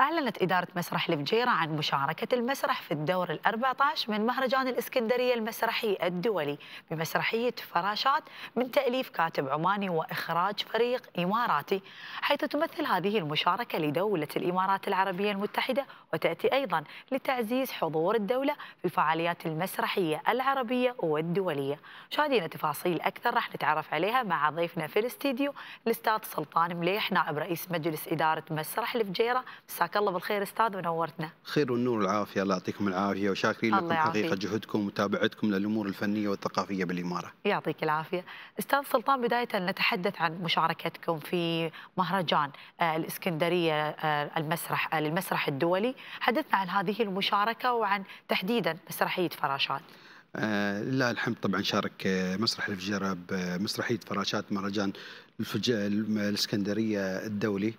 أعلنت إدارة مسرح الفجيرة عن مشاركة المسرح في الدور ال14 من مهرجان الإسكندرية المسرحي الدولي بمسرحية فراشات من تأليف كاتب عماني وإخراج فريق إماراتي حيث تمثل هذه المشاركة لدولة الإمارات العربية المتحدة وتأتي أيضا لتعزيز حضور الدولة في الفعاليات المسرحية العربية والدولية شاهدين تفاصيل أكثر راح نتعرف عليها مع ضيفنا في الاستديو الأستاذ سلطان مليح نائب رئيس مجلس إدارة مسرح الفجيرة مساك الله بالخير أستاذ ونورتنا خير والنور والعافية الله يعطيكم العافية وشاكرين لكم حقيقة جهدكم ومتابعتكم للأمور الفنية والثقافية بالإمارة يعطيك العافية أستاذ سلطان بداية نتحدث عن مشاركتكم في مهرجان آه، الإسكندرية آه، المسرح آه، للمسرح الدولي حدثنا عن هذه المشاركة وعن تحديدا مسرحية فراشات آه، لا لله الحمد طبعا شارك آه، مسرح الفجيرة بمسرحية آه، فراشات مهرجان الفج... الاسكندرية الدولي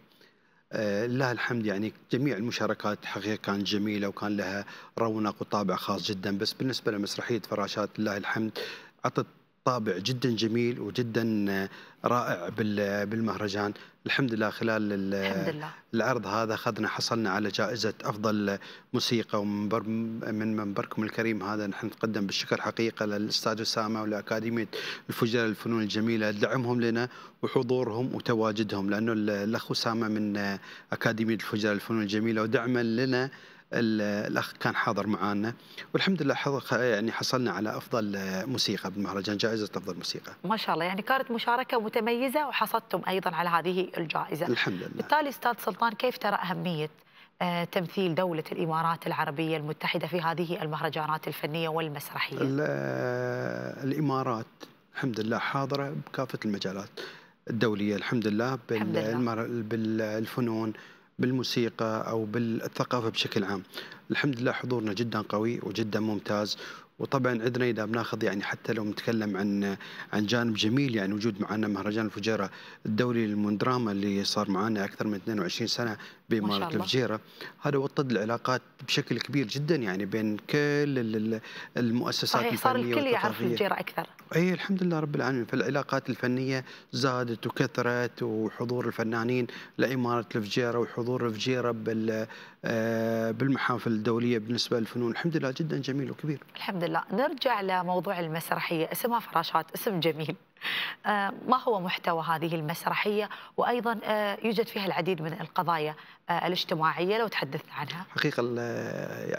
لله الحمد يعني جميع المشاركات حقيقة كانت جميلة وكان لها رونق وطابع خاص جدا بس بالنسبة لمسرحية فراشات لله الحمد عطت طابع جدا جميل وجدا آه، رائع بالمهرجان الحمد لله خلال الحمد لله. العرض هذا اخذنا حصلنا على جائزه افضل موسيقى ومن من منبركم الكريم هذا نحن نتقدم بالشكر حقيقه للاستاذ اسامه ولاكاديميه الفجر الفنون الجميله دعمهم لنا وحضورهم وتواجدهم لانه الاخ اسامه من آه، اكاديميه الفجر الفنون الجميله ودعما لنا الاخ كان حاضر معانا والحمد لله يعني حصلنا على افضل موسيقى بالمهرجان جائزه افضل موسيقى ما شاء الله يعني كانت مشاركه متميزه وحصدتم ايضا على هذه الجائزه الحمد لله بالتالي استاذ سلطان كيف ترى اهميه آه، تمثيل دولة الإمارات العربية المتحدة في هذه المهرجانات الفنية والمسرحية الإمارات الحمد لله حاضرة بكافة المجالات الدولية الحمد لله, الحمد لله. بالفنون بالموسيقى او بالثقافه بشكل عام. الحمد لله حضورنا جدا قوي وجدا ممتاز وطبعا عندنا اذا بناخذ يعني حتى لو نتكلم عن عن جانب جميل يعني وجود معنا مهرجان الفجيره الدولي للموندراما اللي صار معنا اكثر من 22 سنه باماره الفجيره هذا وطد العلاقات بشكل كبير جدا يعني بين كل المؤسسات صحيح الفنيه صار الكل يعرف الفجيره اكثر اي الحمد لله رب العالمين فالعلاقات الفنيه زادت وكثرت وحضور الفنانين لاماره الفجيره وحضور الفجيره آه، بالمحافل الدولية بالنسبة للفنون الحمد لله جدا جميل وكبير الحمد لله نرجع لموضوع المسرحية اسمها فراشات اسم جميل آه، ما هو محتوى هذه المسرحية وأيضا آه، يوجد فيها العديد من القضايا الاجتماعية لو تحدثنا عنها حقيقة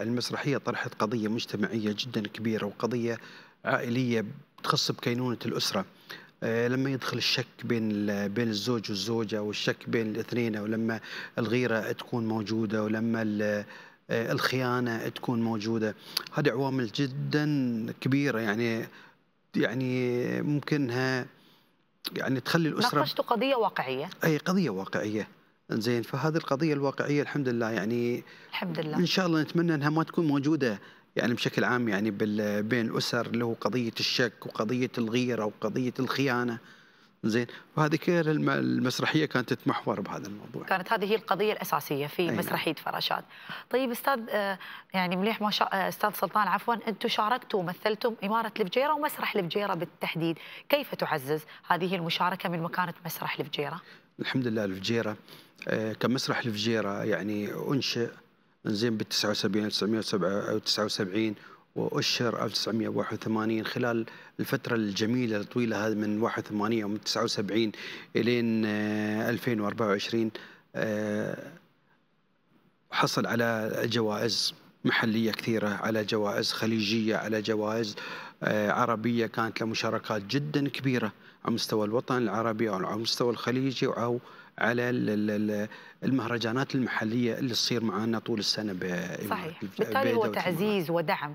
المسرحية طرحت قضية مجتمعية جدا كبيرة وقضية عائلية تخص بكينونة الأسرة آه، لما يدخل الشك بين بين الزوج والزوجه والشك بين الاثنين او لما الغيره تكون موجوده ولما آه، الخيانه تكون موجوده هذه عوامل جدا كبيره يعني يعني ممكنها يعني تخلي الاسره ناقشتوا قضيه واقعيه اي قضيه واقعيه زين فهذه القضيه الواقعيه الحمد لله يعني الحمد لله ان شاء الله نتمنى انها ما تكون موجوده يعني بشكل عام يعني بين الاسر اللي هو قضيه الشك وقضيه الغيره وقضيه الخيانه زين وهذه كل المسرحيه كانت تتمحور بهذا الموضوع كانت هذه هي القضيه الاساسيه في نعم. مسرحيه فراشات طيب استاذ آه، يعني مليح ما شاء آه، استاذ سلطان عفوا انتم شاركتوا ومثلتم اماره الفجيره ومسرح الفجيره بالتحديد كيف تعزز هذه المشاركه من مكانه مسرح الفجيره الحمد لله الفجيره آه، كمسرح الفجيره يعني انشئ زين بال 79 1979 واشهر 1981 خلال الفتره الجميله الطويله هذه من 81 ومن 79 الين 2024 آه، آه، حصل على جوائز محلية كثيرة على جوائز خليجية على جوائز آه، عربية كانت لمشاركات جدا كبيرة على مستوى الوطن العربي أو على مستوى الخليجي أو على المهرجانات المحلية اللي تصير معنا طول السنة صحيح بالتالي هو تعزيز ودعم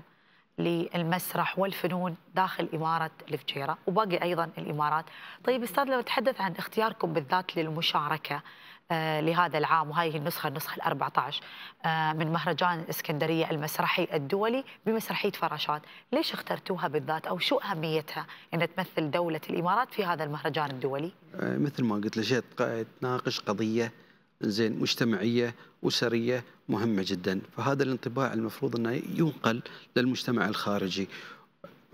للمسرح والفنون داخل إمارة الفجيرة وباقي أيضا الإمارات طيب أستاذ لو تحدث عن اختياركم بالذات للمشاركة آه، لهذا العام وهذه هي النسخة النسخة ال 14 آه، من مهرجان الإسكندرية المسرحي الدولي بمسرحية فراشات ليش اخترتوها بالذات أو شو أهميتها أن تمثل دولة الإمارات في هذا المهرجان الدولي آه، مثل ما قلت لك تناقش قضية زين مجتمعية أسرية مهمة جدا فهذا الانطباع المفروض أنه ينقل للمجتمع الخارجي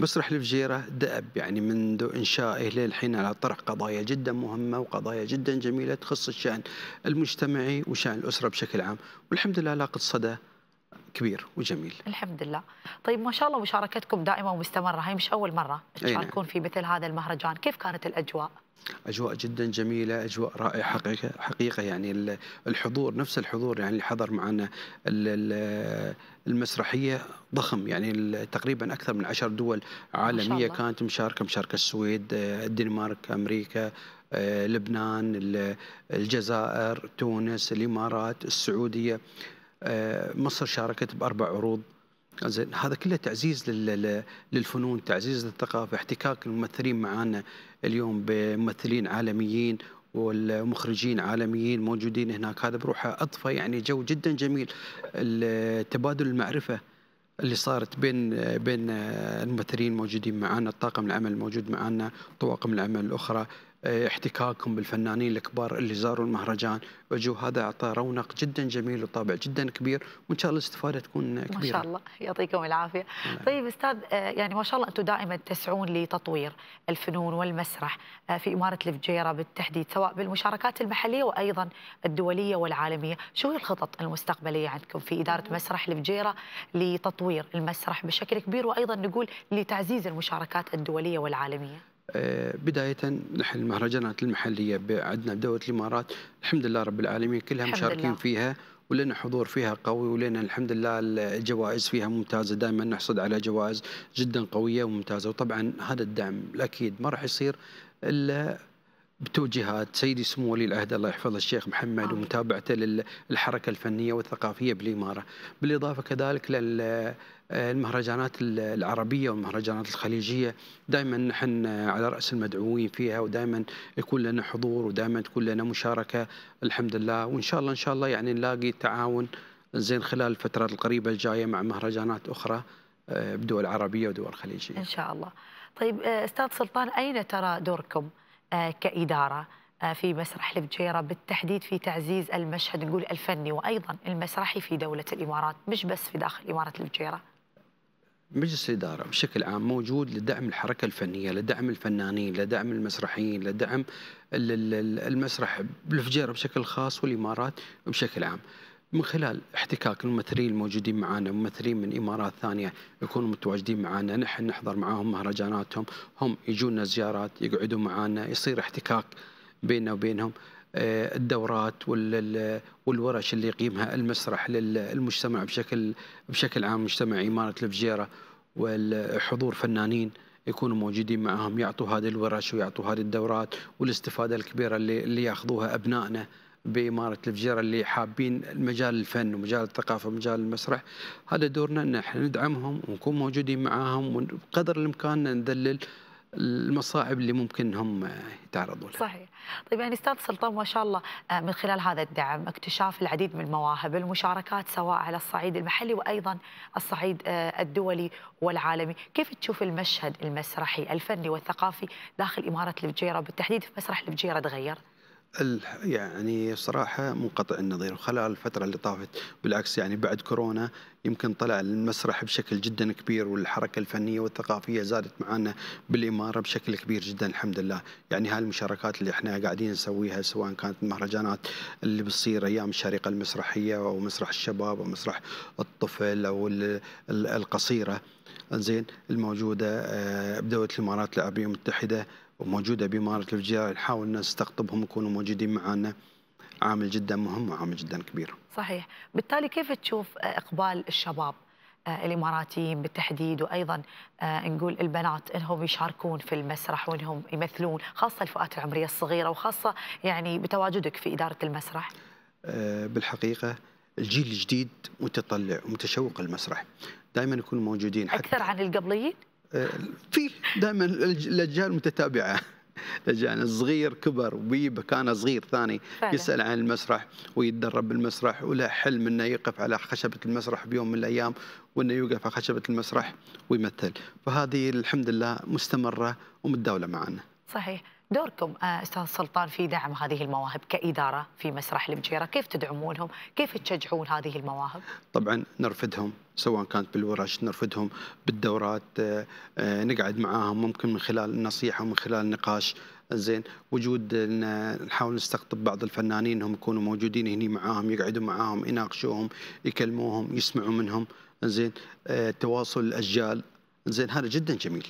مسرح الفجيرة دأب يعني منذ إنشائه للحين على طرح قضايا جدا مهمة وقضايا جدا جميلة تخص الشأن المجتمعي وشأن الأسرة بشكل عام والحمد لله لاقت صدى كبير وجميل الحمد لله طيب ما شاء الله مشاركتكم دائمة ومستمرة هاي مش أول مرة نعم. تشاركون في مثل هذا المهرجان كيف كانت الأجواء؟ اجواء جدا جميله اجواء رائعه حقيقه حقيقه يعني الحضور نفس الحضور يعني اللي حضر معنا المسرحيه ضخم يعني تقريبا اكثر من عشر دول عالميه كانت مشاركه مشاركه السويد الدنمارك امريكا آه، لبنان الجزائر تونس الامارات السعوديه آه، مصر شاركت باربع عروض زين هذا كله تعزيز للفنون تعزيز للثقافه احتكاك الممثلين معانا اليوم بممثلين عالميين والمخرجين عالميين موجودين هناك هذا بروحه اضفى يعني جو جدا جميل تبادل المعرفه اللي صارت بين بين الممثلين الموجودين معنا الطاقم العمل الموجود معنا طواقم العمل الاخرى آه، احتكاكهم بالفنانين الكبار اللي زاروا المهرجان وجو هذا اعطى رونق جدا جميل وطابع جدا كبير وان شاء الله الاستفاده تكون كبيره ما شاء الله يعطيكم العافيه نعم. طيب استاذ آه، يعني ما شاء الله انتم دائما تسعون لتطوير الفنون والمسرح آه، في اماره الفجيره بالتحديد سواء بالمشاركات المحليه وايضا الدوليه والعالميه شو هي الخطط المستقبليه عندكم في اداره نعم. مسرح الفجيره لتطوير المسرح بشكل كبير وايضا نقول لتعزيز المشاركات الدوليه والعالميه آه، بداية نحن المهرجانات المحلية عندنا بدولة الإمارات الحمد لله رب العالمين كلها مشاركين لله. فيها ولنا حضور فيها قوي ولنا الحمد لله الجوائز فيها ممتازة دائما نحصد على جوائز جدا قوية وممتازة وطبعا هذا الدعم الأكيد ما راح يصير إلا بتوجيهات سيدي سمو ولي العهد الله يحفظه الشيخ محمد ومتابعته للحركه الفنيه والثقافيه بالاماره، بالاضافه كذلك لل المهرجانات العربية والمهرجانات الخليجية دائما نحن على رأس المدعوين فيها ودائما يكون لنا حضور ودائما تكون لنا مشاركة الحمد لله وإن شاء الله إن شاء الله يعني نلاقي تعاون زين خلال الفترة القريبة الجاية مع مهرجانات أخرى آه، بدول عربية ودول خليجية إن شاء الله طيب آه، أستاذ سلطان أين ترى دوركم؟ آه، كإدارة آه، في مسرح الفجيرة بالتحديد في تعزيز المشهد نقول الفني وأيضا المسرحي في دولة الإمارات مش بس في داخل إمارة الفجيرة مجلس الإدارة بشكل عام موجود لدعم الحركة الفنية لدعم الفنانين لدعم المسرحيين لدعم المسرح بالفجيرة بشكل خاص والإمارات بشكل عام من خلال احتكاك الممثلين الموجودين معنا ممثلين من امارات ثانيه يكونوا متواجدين معنا نحن نحضر معاهم مهرجاناتهم هم يجونا زيارات يقعدوا معنا يصير احتكاك بيننا وبينهم آه، الدورات والورش اللي يقيمها المسرح للمجتمع بشكل بشكل عام مجتمع اماره الفجيره والحضور فنانين يكونوا موجودين معهم يعطوا هذه الورش ويعطوا هذه الدورات والاستفاده الكبيره اللي, اللي ياخذوها ابنائنا بإمارة الفجيرة اللي حابين مجال الفن ومجال الثقافة ومجال المسرح هذا دورنا أن احنا ندعمهم ونكون موجودين معاهم وبقدر الإمكان نذلل المصاعب اللي ممكن هم يتعرضوا لها. صحيح. طيب يعني استاذ سلطان ما شاء الله آه، من خلال هذا الدعم اكتشاف العديد من المواهب، المشاركات سواء على الصعيد المحلي وايضا الصعيد آه، الدولي والعالمي، كيف تشوف المشهد المسرحي الفني والثقافي داخل اماره الفجيره بالتحديد في مسرح الفجيره تغير؟ يعني صراحة منقطع النظير خلال الفترة اللي طافت بالعكس يعني بعد كورونا يمكن طلع المسرح بشكل جدا كبير والحركة الفنية والثقافية زادت معنا بالإمارة بشكل كبير جدا الحمد لله يعني هالمشاركات اللي احنا قاعدين نسويها سواء كانت المهرجانات اللي بتصير أيام الشريقة المسرحية أو مسرح الشباب أو مسرح الطفل أو القصيرة زين الموجودة آه، بدولة الإمارات العربية المتحدة وموجوده بمهاره الفجيره نحاول نستقطبهم يكونوا موجودين معنا عامل جدا مهم وعامل جدا كبير. صحيح، بالتالي كيف تشوف اقبال الشباب آه، الاماراتيين بالتحديد وايضا آه، نقول البنات انهم يشاركون في المسرح وانهم يمثلون خاصه الفئات العمريه الصغيره وخاصه يعني بتواجدك في اداره المسرح. آه، بالحقيقه الجيل الجديد متطلع ومتشوق للمسرح دائما يكونوا موجودين حتى اكثر عن القبليين في دائما الاجيال متتابعه لجان صغير كبر وبيبه كان صغير ثاني فعلا. يسال عن المسرح ويتدرب بالمسرح وله حلم انه يقف على خشبه المسرح بيوم من الايام وانه يوقف على خشبه المسرح ويمثل فهذه الحمد لله مستمره ومتداوله معنا صحيح دوركم آه، استاذ سلطان في دعم هذه المواهب كاداره في مسرح المجيره، كيف تدعمونهم؟ كيف تشجعون هذه المواهب؟ طبعا نرفدهم سواء كانت بالورش نرفدهم بالدورات آه، آه، نقعد معاهم ممكن من خلال النصيحه ومن خلال النقاش زين وجود نحاول نستقطب بعض الفنانين انهم يكونوا موجودين هني معاهم يقعدوا معاهم يناقشوهم يكلموهم يسمعوا منهم زين تواصل الاجيال زين هذا جدا جميل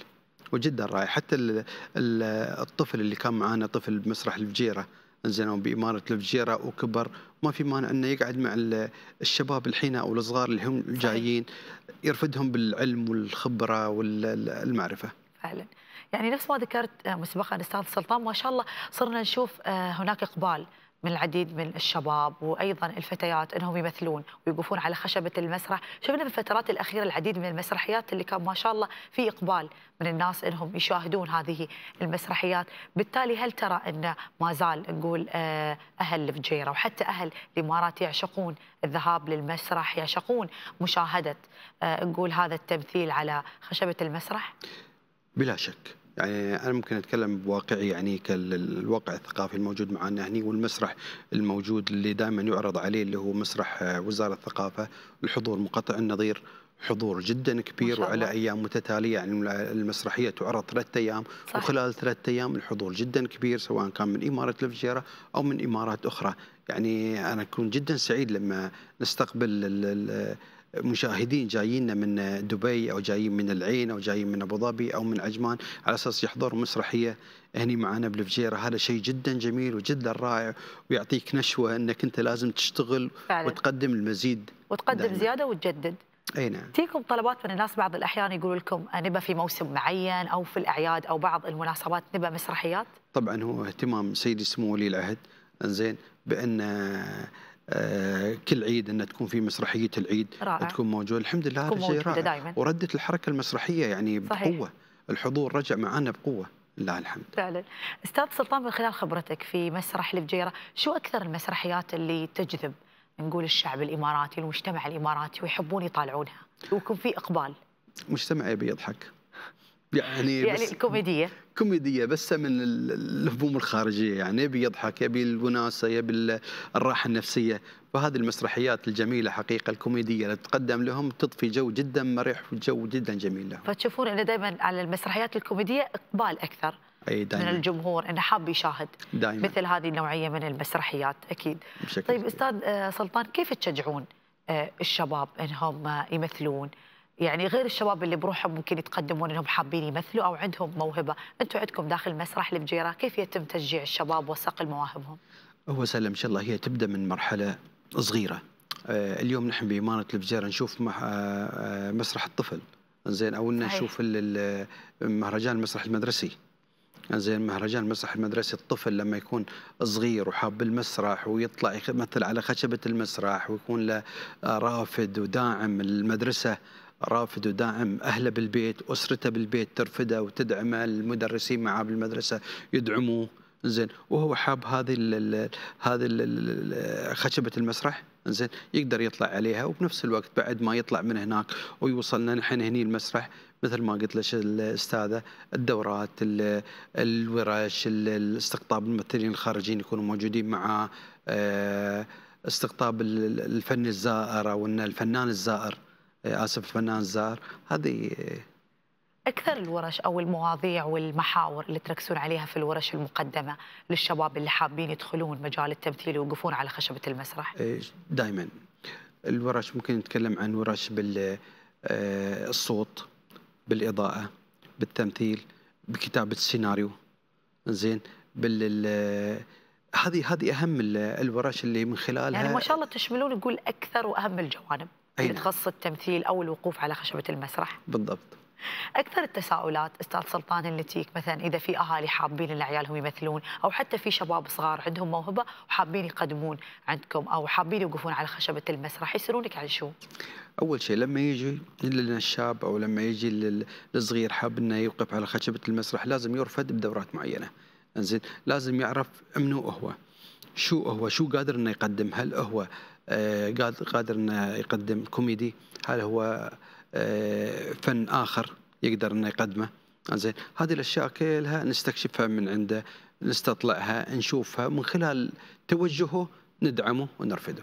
وجدا رائع حتى الطفل اللي كان معانا طفل بمسرح الفجيره انزين بإمارة الفجيرة وكبر ما في مانع أنه يقعد مع الشباب الحين أو الصغار اللي هم جايين يرفدهم بالعلم والخبرة والمعرفة فعلا يعني نفس ما ذكرت مسبقا استاذ سلطان ما شاء الله صرنا نشوف آه، هناك اقبال من العديد من الشباب وايضا الفتيات انهم يمثلون ويقفون على خشبه المسرح، شفنا بالفترات الاخيره العديد من المسرحيات اللي كان ما شاء الله في اقبال من الناس انهم يشاهدون هذه المسرحيات، بالتالي هل ترى ان ما زال نقول آه، اهل الفجيره وحتى اهل الامارات يعشقون الذهاب للمسرح، يعشقون مشاهده آه، نقول هذا التمثيل على خشبه المسرح؟ بلا شك يعني انا ممكن اتكلم بواقعي يعني كالواقع الثقافي الموجود معنا هنا والمسرح الموجود اللي دائما يعرض عليه اللي هو مسرح وزاره الثقافه الحضور مقطع النظير حضور جدا كبير وعلى ايام متتاليه يعني المسرحيه تعرض ثلاث ايام صح. وخلال ثلاث ايام الحضور جدا كبير سواء كان من اماره الفجيره او من امارات اخرى يعني انا اكون جدا سعيد لما نستقبل مشاهدين جايين من دبي او جايين من العين او جايين من ابو ظبي او من عجمان على اساس يحضروا مسرحيه هني معنا بالفجيره هذا شيء جدا جميل وجدا رائع ويعطيك نشوه انك انت لازم تشتغل فعلا. وتقدم المزيد وتقدم دائما. زياده وتجدد اي نعم تيكم طلبات من الناس بعض الاحيان يقولوا لكم نبى في موسم معين او في الاعياد او بعض المناسبات نبى مسرحيات طبعا هو اهتمام سيدي سمو ولي العهد زين بان آه، كل عيد ان تكون في مسرحيه العيد رائع. تكون موجوده الحمد لله هذا شيء رائع دايماً. وردت الحركه المسرحيه يعني صحيح. بقوه الحضور رجع معنا بقوه لله الحمد فعلا استاذ سلطان من خلال خبرتك في مسرح الفجيره شو اكثر المسرحيات اللي تجذب نقول الشعب الاماراتي المجتمع الاماراتي ويحبون يطالعونها ويكون في اقبال مجتمع يبي يضحك يعني يعني الكوميديه كوميديه بس من الهموم الخارجيه يعني يبي يضحك يبي الوناسه يبي الراحه النفسيه فهذه المسرحيات الجميله حقيقه الكوميديه اللي تقدم لهم تضفي جو جدا مريح وجو جدا جميل لهم فتشوفون انه دائما على المسرحيات الكوميديه اقبال اكثر أي دايماً. من الجمهور انه حاب يشاهد دايماً. مثل هذه النوعيه من المسرحيات اكيد بشكل طيب كبير. استاذ آه، سلطان كيف تشجعون آه، الشباب انهم آه، يمثلون يعني غير الشباب اللي بروحهم ممكن يتقدمون انهم حابين يمثلوا او عندهم موهبه، انتم عندكم داخل مسرح الفجيره كيف يتم تشجيع الشباب وصقل مواهبهم؟ هو سلم ان شاء الله هي تبدا من مرحله صغيره. آه، اليوم نحن بامانه الفجيره نشوف آه، آه، مسرح الطفل زين او انه نشوف مهرجان المسرح المدرسي. زين مهرجان المسرح المدرسي الطفل لما يكون صغير وحاب المسرح ويطلع يمثل على خشبه المسرح ويكون له رافد وداعم المدرسه رافد وداعم أهله بالبيت أسرته بالبيت ترفده وتدعمه المدرسين معاه بالمدرسة يدعموه زين وهو حاب هذه هذه خشبه المسرح زين يقدر يطلع عليها وبنفس الوقت بعد ما يطلع من هناك ويوصلنا نحن هني المسرح مثل ما قلت لك الاستاذه الدورات الورش الاستقطاب الممثلين الخارجيين يكونوا موجودين معاه آه، استقطاب الفن الزائر او ان الفنان الزائر اسف الفنان زار هذه اكثر الورش او المواضيع والمحاور اللي تركزون عليها في الورش المقدمه للشباب اللي حابين يدخلون مجال التمثيل ويوقفون على خشبه المسرح إيه، دائما الورش ممكن نتكلم عن ورش بالصوت آه، بالاضاءه بالتمثيل بكتابه السيناريو زين بال آه، هذه هذه اهم الورش اللي من خلالها يعني ما شاء الله تشملون نقول اكثر واهم الجوانب اللي طيب. تخص التمثيل او الوقوف على خشبه المسرح بالضبط اكثر التساؤلات استاذ سلطان اللي تيك مثلا اذا في اهالي حابين ان عيالهم يمثلون او حتى في شباب صغار عندهم موهبه وحابين يقدمون عندكم او حابين يوقفون على خشبه المسرح يسالونك عن شو؟ اول شيء لما يجي لنا الشاب او لما يجي الصغير حاب انه يوقف على خشبه المسرح لازم يرفد بدورات معينه انزين لازم يعرف منو هو شو هو شو قادر انه يقدم هل هو آه، قادر انه يقدم كوميدي هل هو آه، فن اخر يقدر انه يقدمه زين هذه الاشياء كلها نستكشفها من عنده نستطلعها نشوفها من خلال توجهه ندعمه ونرفده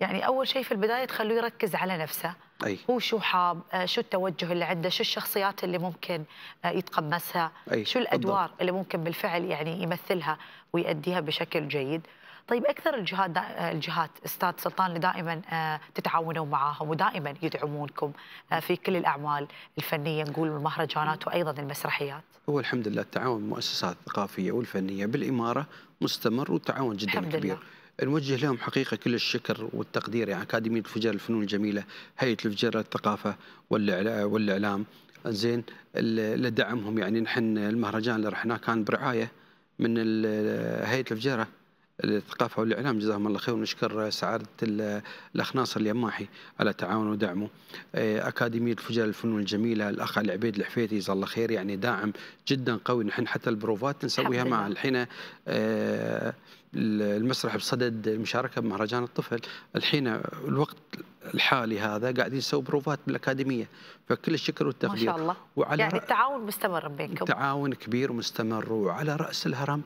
يعني اول شيء في البدايه تخلوه يركز على نفسه أي. هو شو حاب آه، شو التوجه اللي عنده شو الشخصيات اللي ممكن يتقمصها أي. شو الادوار بالضبط. اللي ممكن بالفعل يعني يمثلها ويؤديها بشكل جيد طيب اكثر الجهات الجهات استاذ سلطان اللي دائما آه، تتعاونوا معاها ودائما يدعمونكم آه، في كل الاعمال الفنيه نقول المهرجانات وايضا المسرحيات. هو الحمد لله التعاون المؤسسات الثقافيه والفنيه بالاماره مستمر والتعاون جدا الحمد كبير. لله. نوجه لهم حقيقة كل الشكر والتقدير يعني أكاديمية الفجر الفنون الجميلة هيئة الفجر الثقافة والإعلام زين لدعمهم يعني نحن المهرجان اللي رحناه كان برعاية من هيئة الفجيرة الثقافه والاعلام جزاهم الله خير ونشكر سعاده الاخ ناصر اليماحي على تعاونه ودعمه آه، اكاديميه الفجر الفنون الجميله الاخ علي عبيد الحفيتي جزاه الله خير يعني داعم جدا قوي نحن حتى البروفات نسويها مع الحين آه، المسرح بصدد المشاركه بمهرجان الطفل الحين الوقت الحالي هذا قاعدين نسوي بروفات بالاكاديميه فكل الشكر والتقدير ما شاء الله وعلى يعني التعاون مستمر بينكم التعاون كبير ومستمر وعلى راس الهرم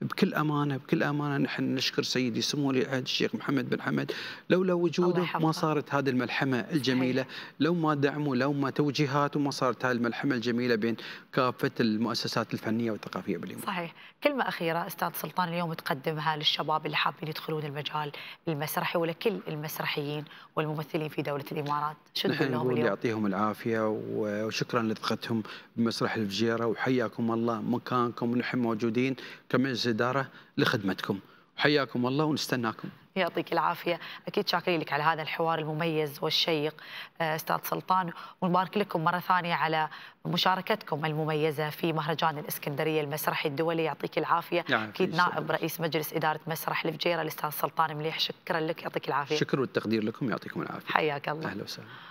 بكل امانه بكل امانه نحن نشكر سيدي سمو ولي العهد الشيخ محمد بن حمد لولا وجوده ما صارت هذه الملحمه الجميله لو ما دعمه لو ما توجيهاته ما صارت هذه الملحمه الجميله بين كافه المؤسسات الفنيه والثقافيه باليمن صحيح كلمه اخيره استاذ سلطان اليوم تقدمها للشباب اللي حابين يدخلون المجال المسرحي ولكل المسرحيين والممثلين في دوله الامارات شو تقول لهم اليوم يعطيهم العافيه وشكرا لثقتهم بمسرح الفجيره وحياكم الله مكانكم ونحن موجودين كمجلس الإدارة لخدمتكم حياكم الله ونستناكم يعطيك العافيه اكيد شاكرين لك على هذا الحوار المميز والشيق آه، استاذ سلطان ونبارك لكم مره ثانيه على مشاركتكم المميزه في مهرجان الاسكندريه المسرحي الدولي يعطيك العافيه نعم، اكيد نائب رئيس مجلس اداره مسرح الفجيره الاستاذ سلطان مليح شكرا لك يعطيك العافيه شكر والتقدير لكم يعطيكم العافيه حياك الله اهلا وسهلا